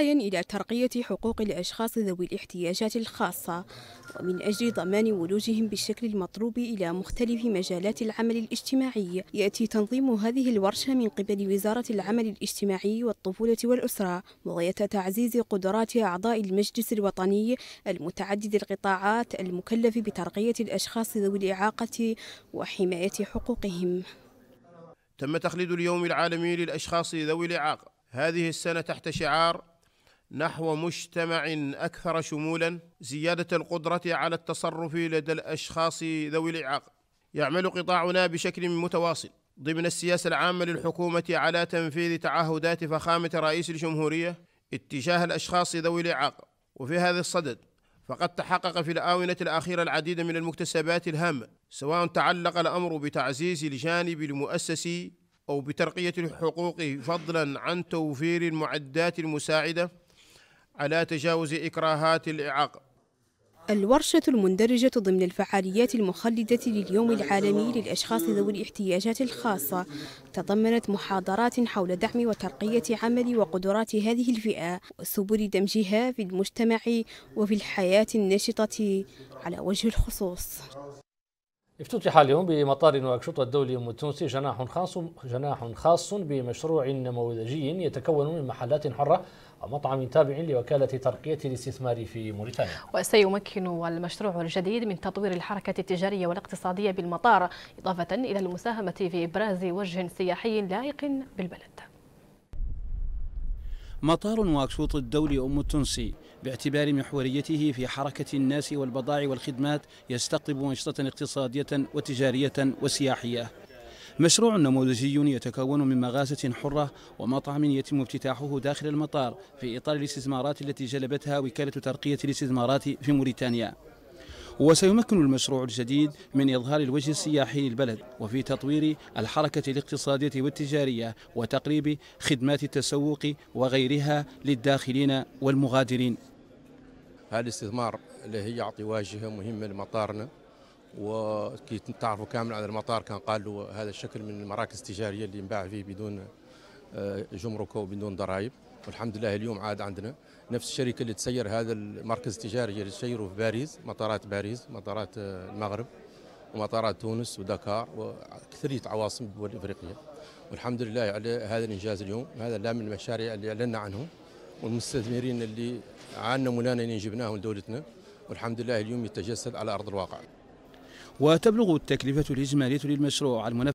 إلى ترقية حقوق الأشخاص ذوي الاحتياجات الخاصة ومن أجل ضمان ولوجهم بالشكل المطلوب إلى مختلف مجالات العمل الاجتماعي يأتي تنظيم هذه الورشة من قبل وزارة العمل الاجتماعي والطفولة والأسرة بغية تعزيز قدرات أعضاء المجلس الوطني المتعدد القطاعات المكلف بترقية الأشخاص ذوي الإعاقة وحماية حقوقهم تم تخليد اليوم العالمي للأشخاص ذوي الإعاقة هذه السنة تحت شعار نحو مجتمع اكثر شمولا زياده القدره على التصرف لدى الاشخاص ذوي الاعاقه يعمل قطاعنا بشكل متواصل ضمن السياسه العامه للحكومه على تنفيذ تعهدات فخامه رئيس الجمهوريه اتجاه الاشخاص ذوي الاعاقه وفي هذا الصدد فقد تحقق في الاونه الاخيره العديد من المكتسبات الهامه سواء تعلق الامر بتعزيز الجانب المؤسسي او بترقيه الحقوق فضلا عن توفير المعدات المساعده على تجاوز إكراهات الإعاقة الورشة المندرجة ضمن الفعاليات المخلدة لليوم العالمي للأشخاص ذوي الاحتياجات الخاصة تضمنت محاضرات حول دعم وترقية عمل وقدرات هذه الفئة وسبل دمجها في المجتمع وفي الحياة النشطة على وجه الخصوص افتتح اليوم بمطار نواكشوط الدولي أم التونسي جناح خاص جناح خاص بمشروع نموذجي يتكون من محلات حرة ومطعم تابع لوكالة ترقية الاستثمار في موريتانيا وسيمكن المشروع الجديد من تطوير الحركة التجارية والاقتصادية بالمطار إضافة إلى المساهمة في إبراز وجه سياحي لائق بالبلد مطار واكشوط الدولي أم التونسي باعتبار محوريته في حركة الناس والبضائع والخدمات يستقطب أنشطة اقتصادية وتجارية وسياحية مشروع نموذجي يتكون من مغازة حرة ومطعم يتم افتتاحه داخل المطار في إطار الاستثمارات التي جلبتها وكالة ترقية الاستثمارات في موريتانيا وسيمكن المشروع الجديد من إظهار الوجه السياحي للبلد وفي تطوير الحركة الاقتصادية والتجارية وتقريب خدمات التسوق وغيرها للداخلين والمغادرين هذا الاستثمار اللي هي يعطي واجهة مهمة لمطارنا وكي تعرفوا كامل على المطار كان قالوا هذا الشكل من المراكز التجارية اللي ينباع فيه بدون آه، جمركه بدون ضرائب والحمد لله اليوم عاد عندنا نفس الشركه اللي تسير هذا المركز التجاري اللي تسيره في باريس مطارات باريس مطارات آه، المغرب ومطارات تونس ودكار وكثرية عواصم الدول الإفريقية والحمد لله على هذا الإنجاز اليوم هذا لا من المشاريع اللي أعلنا عنهم والمستثمرين اللي عاننا مولانا اللي جبناهم لدولتنا والحمد لله اليوم يتجسد على أرض الواقع وتبلغ التكلفة الإجمالية للمشروع المنفذ